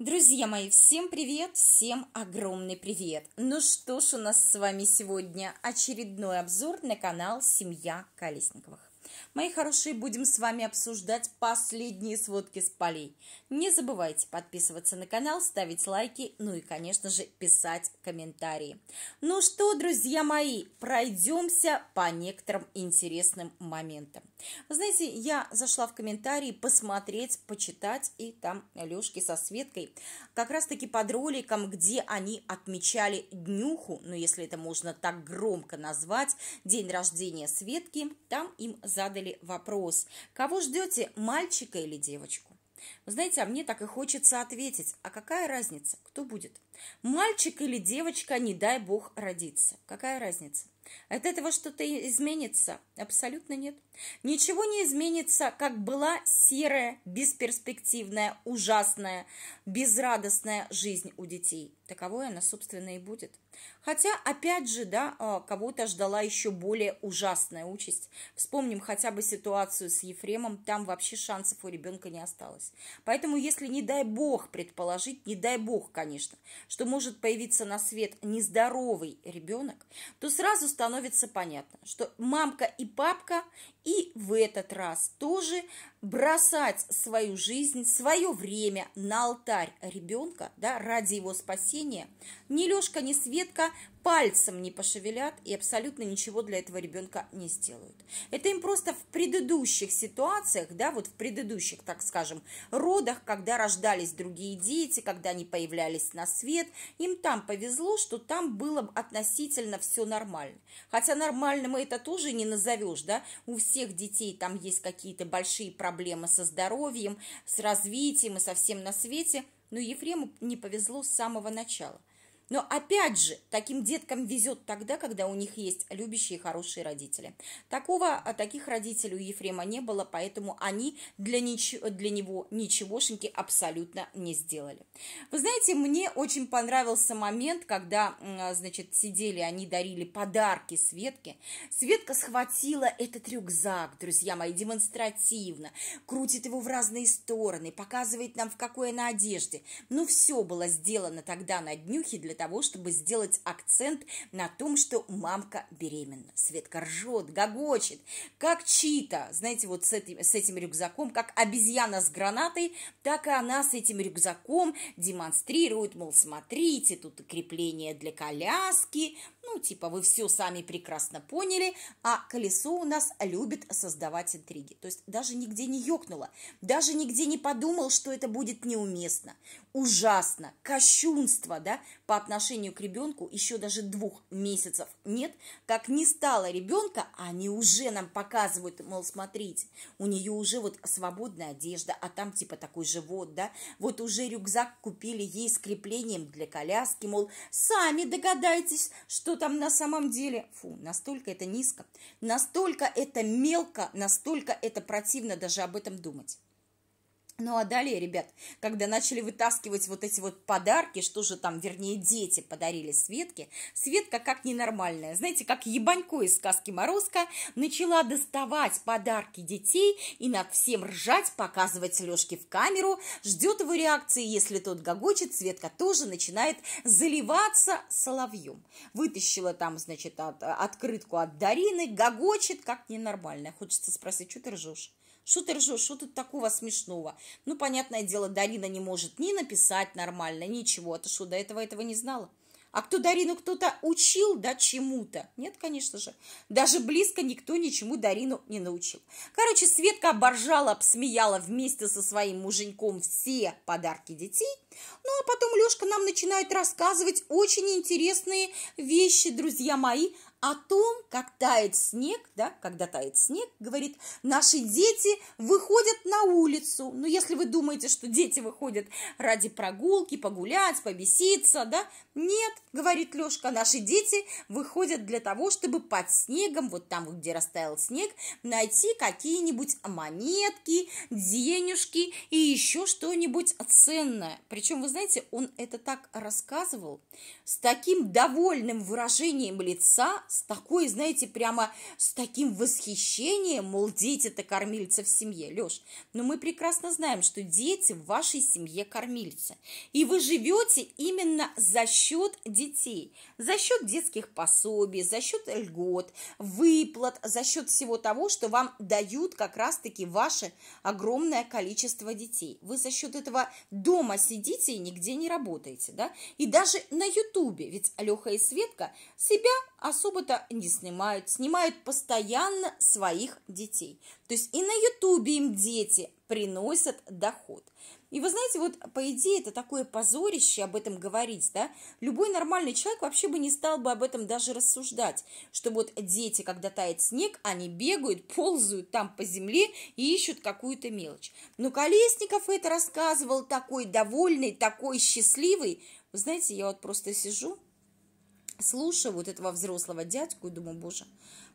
Друзья мои, всем привет, всем огромный привет! Ну что ж, у нас с вами сегодня очередной обзор на канал «Семья Колесниковых». Мои хорошие, будем с вами обсуждать последние сводки с полей. Не забывайте подписываться на канал, ставить лайки, ну и, конечно же, писать комментарии. Ну что, друзья мои, пройдемся по некоторым интересным моментам. знаете, я зашла в комментарии посмотреть, почитать, и там Лешки со Светкой как раз-таки под роликом, где они отмечали днюху, ну если это можно так громко назвать, день рождения Светки, там им за задали вопрос, кого ждете, мальчика или девочку? Вы знаете, а мне так и хочется ответить, а какая разница, кто будет? Мальчик или девочка, не дай бог, родится. Какая разница? От этого что-то изменится? Абсолютно нет. Ничего не изменится, как была серая, бесперспективная, ужасная, безрадостная жизнь у детей. Таковой она, собственно, и будет. Хотя, опять же, да, а, кого-то ждала еще более ужасная участь. Вспомним хотя бы ситуацию с Ефремом, там вообще шансов у ребенка не осталось. Поэтому, если, не дай бог предположить, не дай бог, конечно, что может появиться на свет нездоровый ребенок, то сразу становится понятно, что мамка и папка и в этот раз тоже бросать свою жизнь, свое время на алтарь ребенка, да, ради его спасения, ни Лешка, ни Светка пальцем не пошевелят и абсолютно ничего для этого ребенка не сделают. Это им просто в предыдущих ситуациях, да, вот в предыдущих, так скажем, родах, когда рождались другие дети, когда они появлялись на свет, им там повезло, что там было относительно все нормально. Хотя нормальным это тоже не назовешь, да, у всех детей там есть какие-то большие проблемы со здоровьем, с развитием и со всем на свете, но Ефрему не повезло с самого начала. Но опять же, таким деткам везет тогда, когда у них есть любящие и хорошие родители. Такого, а, таких родителей у Ефрема не было, поэтому они для, ничего для него ничегошеньки абсолютно не сделали. Вы знаете, мне очень понравился момент, когда, а, значит, сидели, они дарили подарки Светке. Светка схватила этот рюкзак, друзья мои, демонстративно, крутит его в разные стороны, показывает нам, в какой она одежде. Ну, все было сделано тогда на днюхе для того, чтобы сделать акцент на том, что мамка беременна. Светка ржет, гогочет, как чита, знаете, вот с этим, с этим рюкзаком, как обезьяна с гранатой, так и она с этим рюкзаком демонстрирует, мол, смотрите, тут крепление для коляски, ну, типа, вы все сами прекрасно поняли, а колесо у нас любит создавать интриги. То есть даже нигде не ёкнуло, даже нигде не подумал, что это будет неуместно, ужасно, кощунство, да, по отношению к ребенку еще даже двух месяцев нет, как не стало ребенка, они уже нам показывают, мол, смотрите, у нее уже вот свободная одежда, а там типа такой живот, да, вот уже рюкзак купили ей с креплением для коляски, мол, сами догадайтесь, что что там на самом деле, фу, настолько это низко, настолько это мелко, настолько это противно даже об этом думать. Ну а далее, ребят, когда начали вытаскивать вот эти вот подарки, что же там, вернее, дети подарили Светке, Светка как ненормальная, знаете, как ебанько из сказки Морозка, начала доставать подарки детей и над всем ржать, показывать Лёшке в камеру, ждет его реакции, если тот гогочет, Светка тоже начинает заливаться соловьем. Вытащила там, значит, от, открытку от Дарины, гогочет, как ненормальная. Хочется спросить, что ты ржешь? Что ты ржешь? Что тут такого смешного? Ну, понятное дело, Дарина не может ни написать нормально, ничего. А ты что, до этого этого не знала? А кто Дарину кто-то учил, да, чему-то? Нет, конечно же. Даже близко никто ничему Дарину не научил. Короче, Светка оборжала, обсмеяла вместе со своим муженьком все подарки детей. Ну, а потом Лешка нам начинает рассказывать очень интересные вещи, друзья мои, о том, как тает снег, да, когда тает снег, говорит, наши дети выходят на улицу. Но ну, если вы думаете, что дети выходят ради прогулки, погулять, побеситься, да, нет, говорит Лешка, наши дети выходят для того, чтобы под снегом, вот там, где растаял снег, найти какие-нибудь монетки, денежки и еще что-нибудь ценное. Причем, вы знаете, он это так рассказывал, с таким довольным выражением лица, с такой, знаете, прямо с таким восхищением, мол, дети-то кормильцы в семье, Леш. Но ну мы прекрасно знаем, что дети в вашей семье кормильцы. И вы живете именно за счет детей, за счет детских пособий, за счет льгот, выплат, за счет всего того, что вам дают как раз-таки ваше огромное количество детей. Вы за счет этого дома сидите и нигде не работаете, да? И даже на Ютубе, ведь Леха и Светка себя особо-то не снимают. Снимают постоянно своих детей. То есть и на Ютубе им дети приносят доход. И вы знаете, вот по идее это такое позорище об этом говорить, да? Любой нормальный человек вообще бы не стал бы об этом даже рассуждать, что вот дети, когда тает снег, они бегают, ползают там по земле и ищут какую-то мелочь. Но Колесников это рассказывал такой довольный, такой счастливый. Вы знаете, я вот просто сижу, слушаю вот этого взрослого дядьку и думаю, боже,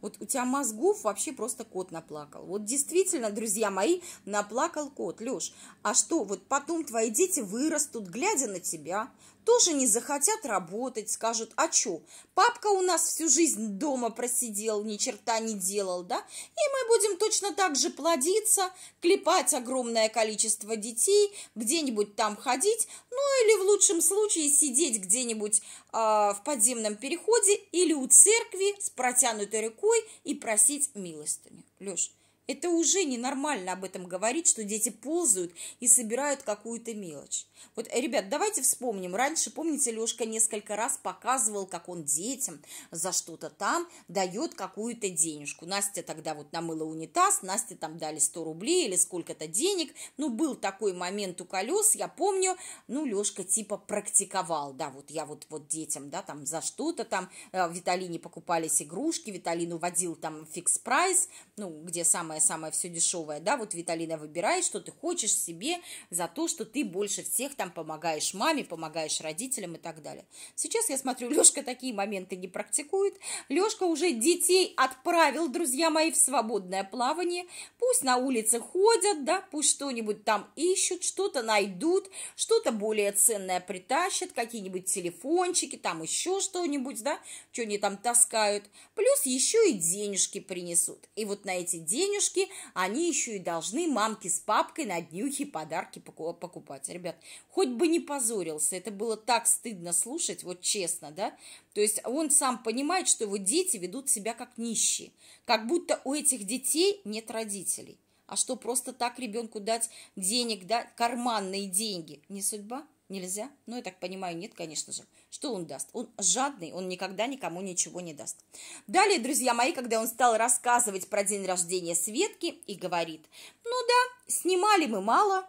вот у тебя мозгов вообще просто кот наплакал. Вот действительно, друзья мои, наплакал кот. Леш, а что, вот потом твои дети вырастут, глядя на тебя, тоже не захотят работать, скажут, а чё, папка у нас всю жизнь дома просидел, ни черта не делал, да? И мы будем точно так же плодиться, клепать огромное количество детей, где-нибудь там ходить, ну или в лучшем случае сидеть где-нибудь э, в подземном переходе или у церкви с протянутой рукой и просить милостыню. Лёш, это уже ненормально об этом говорить, что дети ползают и собирают какую-то мелочь. Вот, э, ребят, давайте вспомним. Раньше, помните, Лешка несколько раз показывал, как он детям за что-то там дает какую-то денежку. Настя тогда вот намыла унитаз, Насте там дали 100 рублей или сколько-то денег. Ну, был такой момент у колес, я помню. Ну, Лешка типа практиковал, да, вот я вот, вот детям, да, там за что-то там в э, Виталине покупались игрушки, Виталину водил там фикс-прайс, ну, где самое самое-самое все дешевое, да, вот Виталина, выбирай, что ты хочешь себе за то, что ты больше всех там помогаешь маме, помогаешь родителям и так далее. Сейчас я смотрю, Лешка такие моменты не практикует, Лешка уже детей отправил, друзья мои, в свободное плавание, пусть на улице ходят, да, пусть что-нибудь там ищут, что-то найдут, что-то более ценное притащат, какие-нибудь телефончики, там еще что-нибудь, да, что они там таскают, плюс еще и денежки принесут, и вот на эти денежки кошки, они еще и должны мамке с папкой на днюхи подарки покупать. Ребят, хоть бы не позорился, это было так стыдно слушать, вот честно, да? То есть он сам понимает, что его дети ведут себя как нищие, как будто у этих детей нет родителей. А что, просто так ребенку дать денег, да, карманные деньги? Не судьба? Нельзя? Ну, я так понимаю, нет, конечно же. Что он даст? Он жадный, он никогда никому ничего не даст. Далее, друзья мои, когда он стал рассказывать про день рождения Светки и говорит, ну да, снимали мы мало,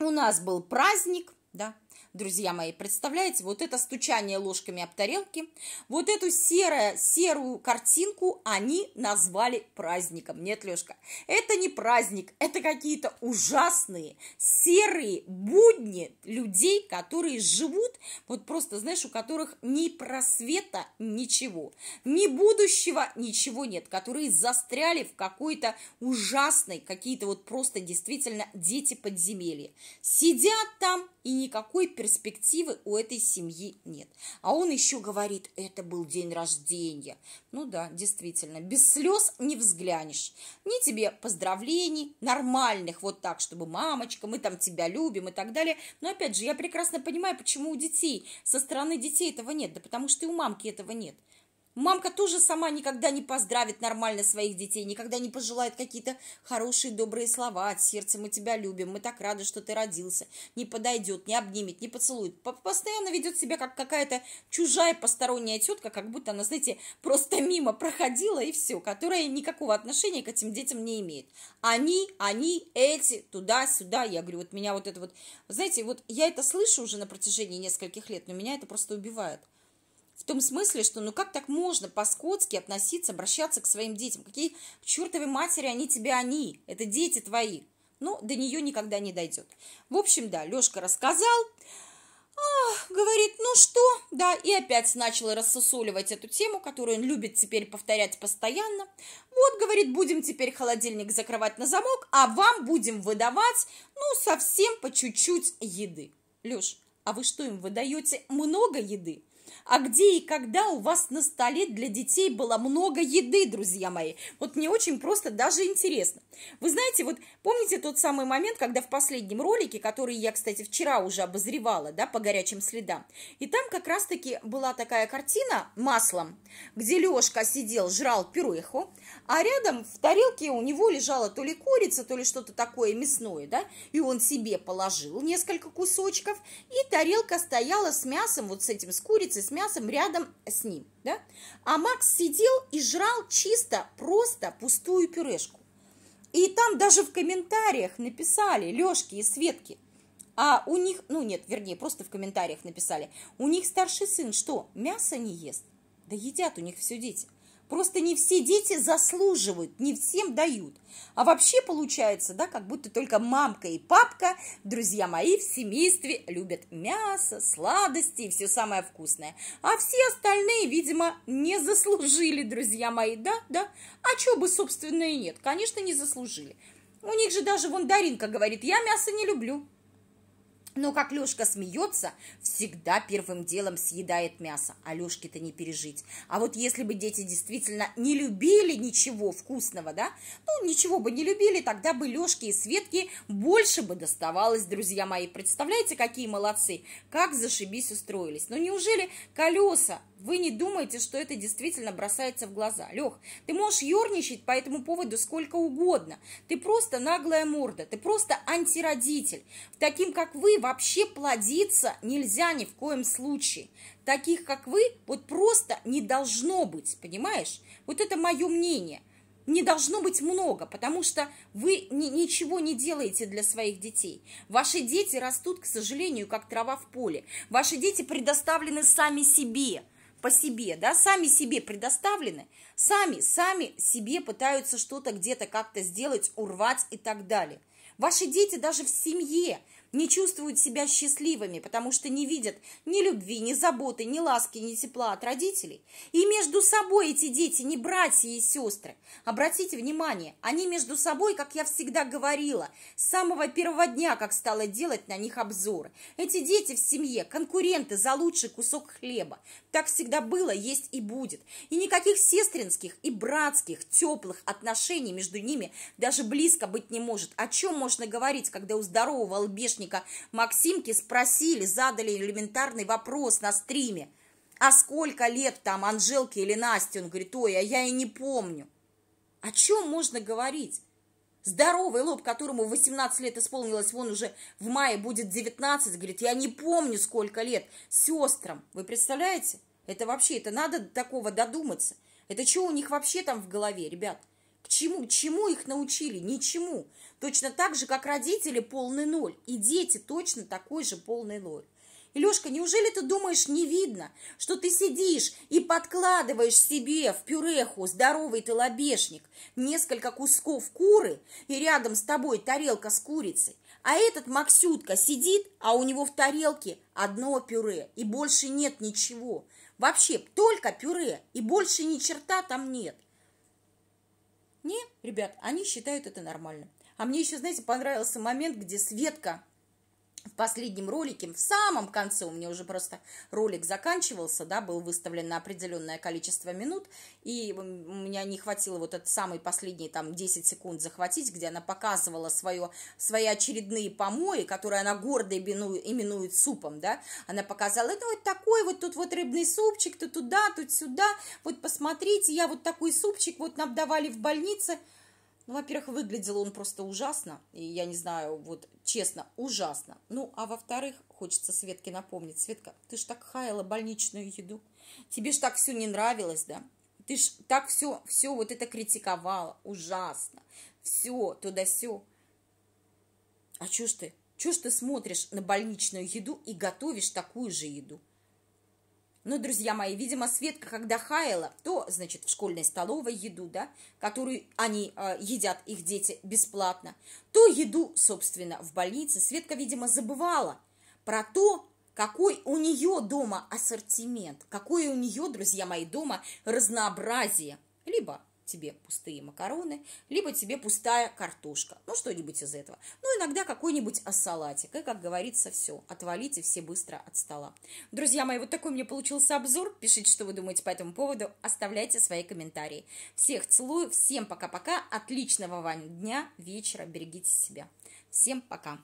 у нас был праздник, да, друзья мои, представляете, вот это стучание ложками об тарелки, вот эту серое, серую картинку они назвали праздником. Нет, Лешка, это не праздник, это какие-то ужасные серые будни людей, которые живут, вот просто, знаешь, у которых ни просвета ничего, ни будущего ничего нет, которые застряли в какой-то ужасной, какие-то вот просто действительно дети подземелья. Сидят там, и никакой перспективы у этой семьи нет. А он еще говорит, это был день рождения. Ну да, действительно, без слез не взглянешь. Ни тебе поздравлений нормальных, вот так, чтобы мамочка, мы там тебя любим и так далее. Но опять же, я прекрасно понимаю, почему у детей, со стороны детей этого нет. Да потому что и у мамки этого нет. Мамка тоже сама никогда не поздравит нормально своих детей, никогда не пожелает какие-то хорошие, добрые слова от сердца. Мы тебя любим, мы так рады, что ты родился. Не подойдет, не обнимет, не поцелует. Постоянно ведет себя как какая-то чужая посторонняя тетка, как будто она, знаете, просто мимо проходила и все, которая никакого отношения к этим детям не имеет. Они, они, эти, туда-сюда. Я говорю, вот меня вот это вот... Знаете, вот я это слышу уже на протяжении нескольких лет, но меня это просто убивает том смысле, что ну как так можно по-скотски относиться, обращаться к своим детям? Какие к чертовой матери они тебе они? Это дети твои. Ну, до нее никогда не дойдет. В общем, да, Лешка рассказал. говорит, ну что? Да, и опять начал рассусоливать эту тему, которую он любит теперь повторять постоянно. Вот, говорит, будем теперь холодильник закрывать на замок, а вам будем выдавать, ну, совсем по чуть-чуть еды. Леш, а вы что им выдаете много еды? а где и когда у вас на столе для детей было много еды, друзья мои. Вот мне очень просто даже интересно. Вы знаете, вот помните тот самый момент, когда в последнем ролике, который я, кстати, вчера уже обозревала, да, по горячим следам, и там как раз-таки была такая картина маслом, где Лешка сидел, жрал пюреху, а рядом в тарелке у него лежала то ли курица, то ли что-то такое мясное, да, и он себе положил несколько кусочков, и тарелка стояла с мясом, вот с этим, с курицей, курицы с мясом рядом с ним, да? А Макс сидел и жрал чисто, просто пустую пюрешку. И там даже в комментариях написали Лешки и Светки, а у них, ну нет, вернее, просто в комментариях написали, у них старший сын что, мясо не ест? Да едят у них все дети. Просто не все дети заслуживают, не всем дают. А вообще получается, да, как будто только мамка и папка, друзья мои, в семействе любят мясо, сладости и все самое вкусное. А все остальные, видимо, не заслужили, друзья мои, да, да. А чего бы, собственно, и нет, конечно, не заслужили. У них же даже вон Даринка говорит, я мясо не люблю. Но как Лешка смеется, всегда первым делом съедает мясо. А Лешке-то не пережить. А вот если бы дети действительно не любили ничего вкусного, да, ну, ничего бы не любили, тогда бы Лешке и Светке больше бы доставалось, друзья мои. Представляете, какие молодцы, как зашибись устроились. Но неужели колеса вы не думаете, что это действительно бросается в глаза. Лех, ты можешь ерничать по этому поводу сколько угодно. Ты просто наглая морда, ты просто антиродитель. Таким, как вы, вообще плодиться нельзя ни в коем случае. Таких, как вы, вот просто не должно быть, понимаешь? Вот это мое мнение. Не должно быть много, потому что вы ни, ничего не делаете для своих детей. Ваши дети растут, к сожалению, как трава в поле. Ваши дети предоставлены сами себе по себе, да, сами себе предоставлены, сами, сами себе пытаются что-то где-то как-то сделать, урвать и так далее. Ваши дети даже в семье, не чувствуют себя счастливыми, потому что не видят ни любви, ни заботы, ни ласки, ни тепла от родителей. И между собой эти дети не братья и сестры. Обратите внимание, они между собой, как я всегда говорила, с самого первого дня, как стала делать на них обзоры. Эти дети в семье конкуренты за лучший кусок хлеба. Так всегда было, есть и будет. И никаких сестринских и братских теплых отношений между ними даже близко быть не может. О чем можно говорить, когда у здорового лбешного помощника Максимки спросили, задали элементарный вопрос на стриме. А сколько лет там Анжелке или Насте? Он говорит, ой, а я и не помню. О чем можно говорить? Здоровый лоб, которому 18 лет исполнилось, вон уже в мае будет 19, говорит, я не помню, сколько лет сестрам. Вы представляете? Это вообще, это надо такого додуматься. Это что у них вообще там в голове, ребят? К чему? Чему их научили? Ничему. Точно так же, как родители полный ноль. И дети точно такой же полный ноль. Илюшка, неужели ты думаешь, не видно, что ты сидишь и подкладываешь себе в пюреху здоровый ты лобешник несколько кусков куры и рядом с тобой тарелка с курицей, а этот Максютка сидит, а у него в тарелке одно пюре и больше нет ничего. Вообще только пюре и больше ни черта там нет. Не, ребят, они считают это нормально. А мне еще, знаете, понравился момент, где Светка в последнем ролике, в самом конце, у меня уже просто ролик заканчивался, да, был выставлен на определенное количество минут, и у меня не хватило вот этот самый последний там 10 секунд захватить, где она показывала свое, свои очередные помои, которые она гордо именует, именует супом, да, она показала, это вот такой вот тут вот рыбный супчик, то туда, тут сюда, вот посмотрите, я вот такой супчик вот нам давали в больнице, ну, во-первых, выглядел он просто ужасно, и я не знаю, вот честно, ужасно. Ну, а во-вторых, хочется Светке напомнить, Светка, ты ж так хаяла больничную еду, тебе ж так все не нравилось, да? Ты ж так все, все вот это критиковала, ужасно, все, туда все. А чё ж ты, чё ж ты смотришь на больничную еду и готовишь такую же еду? но, друзья мои, видимо, Светка, когда хаяла, то, значит, в школьной столовой еду, да, которую они э, едят, их дети, бесплатно, то еду, собственно, в больнице Светка, видимо, забывала про то, какой у нее дома ассортимент, какое у нее, друзья мои, дома разнообразие. Либо тебе пустые макароны, либо тебе пустая картошка, ну что-нибудь из этого. Ну иногда какой-нибудь салатик, и, как говорится, все, отвалите все быстро от стола. Друзья мои, вот такой мне получился обзор, пишите, что вы думаете по этому поводу, оставляйте свои комментарии. Всех целую, всем пока-пока, отличного вам дня, вечера, берегите себя. Всем пока!